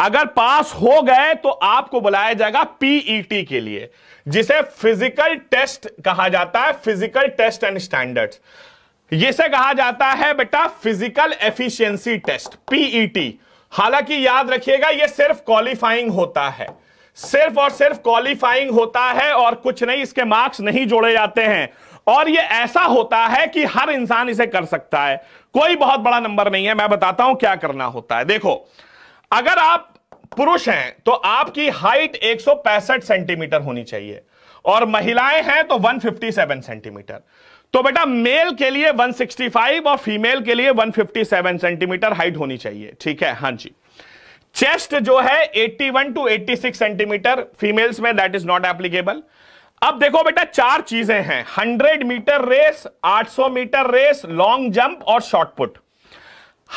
अगर पास हो गए तो आपको बुलाया जाएगा पीईटी e के लिए जिसे फिजिकल टेस्ट कहा जाता है फिजिकल टेस्ट एंड स्टैंडर्ड इसे कहा जाता है बेटा फिजिकल एफिशिएंसी टेस्ट पीईटी हालांकि याद रखिएगा यह सिर्फ क्वालिफाइंग होता है सिर्फ और सिर्फ क्वालिफाइंग होता है और कुछ नहीं इसके मार्क्स नहीं जोड़े जाते हैं और ये ऐसा होता है कि हर इंसान इसे कर सकता है कोई बहुत बड़ा नंबर नहीं है मैं बताता हूं क्या करना होता है देखो अगर आप पुरुष हैं तो आपकी हाइट एक सेंटीमीटर होनी चाहिए और महिलाएं हैं तो 157 सेंटीमीटर तो बेटा मेल के लिए 165 और फीमेल के लिए 157 सेंटीमीटर हाइट होनी चाहिए ठीक है हाँ जी चेस्ट जो है 81 टू 86 सेंटीमीटर फीमेल्स में दैट इज नॉट एप्लीकेबल अब देखो बेटा चार चीजें हैं 100 metre race 800 metre race long jump और शॉर्टपुट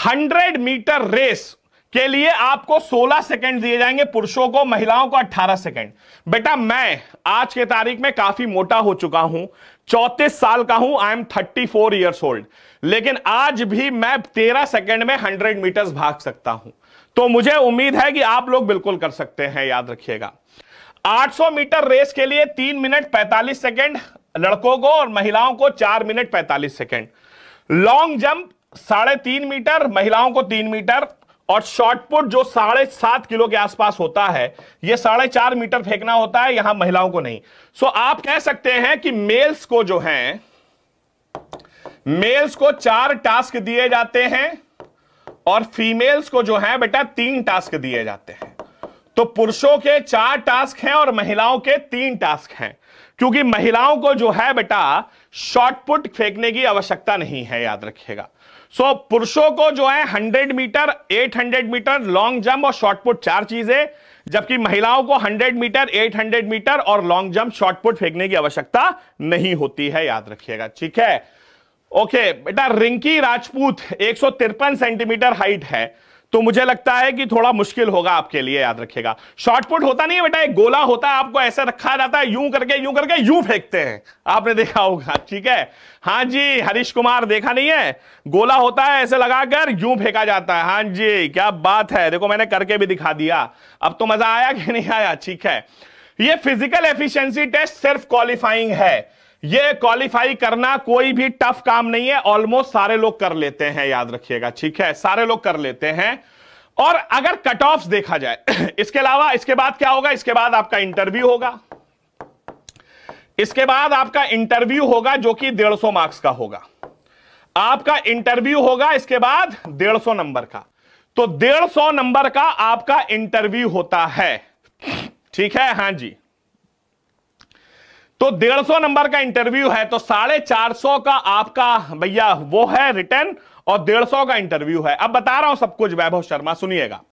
हंड्रेड 100 मीटर रेस के लिए आपको 16 सेकंड दिए जाएंगे पुरुषों को महिलाओं को 18 सेकंड बेटा मैं आज के तारीख में काफी मोटा हो चुका हूं चौतीस साल का हूं I am 34 four years old लेकिन आज भी मैं 13 सेकंड में 100 मीटर्स भाग सकता हूं तो मुझे उम्मीद है कि आप लोग बिल्कुल कर सकते हैं याद रखिएगा 800 मीटर रेस के लिए तीन मिनट 45 सेकंड लड़कों को और महिलाओं को चार मिनट 45 सेकंड लॉन्ग जंप साढ़े तीन मीटर महिलाओं को तीन मीटर और शॉर्टपुट जो साढ़े सात किलो के आसपास होता है यह साढ़े चार मीटर फेंकना होता है यहां महिलाओं को नहीं सो आप कह सकते हैं कि मेल्स को जो है मेल्स को चार टास्क दिए जाते हैं और फीमेल्स को जो है बेटा तीन टास्क दिए जाते हैं तो पुरुषों के चार टास्क हैं और महिलाओं के तीन टास्क हैं क्योंकि महिलाओं को जो है बेटा शॉर्टपुट फेंकने की आवश्यकता नहीं है याद रखिएगा सो so, पुरुषों को जो है 100 मीटर 800 मीटर लॉन्ग जंप और शॉर्टपुट चार चीजें जबकि महिलाओं को 100 मीटर 800 मीटर और लॉन्ग जंप शॉर्टपुट फेंकने की आवश्यकता नहीं होती है याद रखिएगा ठीक है ओके बेटा रिंकी राजपूत एक सेंटीमीटर हाइट है तो मुझे लगता है कि थोड़ा मुश्किल होगा आपके लिए याद रखेगा शॉर्टपुट होता नहीं है बेटा एक गोला होता है आपको ऐसे रखा जाता है यूं करके यूं करके यूं फेंकते हैं आपने देखा होगा ठीक है हाँ जी हरीश कुमार देखा नहीं है गोला होता है ऐसे लगाकर यूं फेंका जाता है हाँ जी क्या बात है देखो मैंने करके भी दिखा दिया अब तो मजा आया कि नहीं आया ठीक है ये फिजिकल एफिशियंसी टेस्ट सिर्फ क्वालिफाइंग है ये क्वालिफाई करना कोई भी टफ काम नहीं है ऑलमोस्ट सारे लोग कर लेते हैं याद रखिएगा ठीक है सारे लोग कर लेते हैं और अगर कट ऑफ देखा जाए इसके अलावा इसके बाद क्या होगा इसके बाद आपका इंटरव्यू होगा इसके बाद आपका इंटरव्यू होगा जो कि 150 मार्क्स का होगा आपका इंटरव्यू होगा इसके बाद 150 नंबर का तो 150 नंबर का आपका इंटरव्यू होता है ठीक है हाँ जी तो डेढ़ सौ नंबर का इंटरव्यू है तो साढ़े चार सौ का आपका भैया वो है रिटर्न और डेढ़ सौ का इंटरव्यू है अब बता रहा हूं सब कुछ वैभव शर्मा सुनिएगा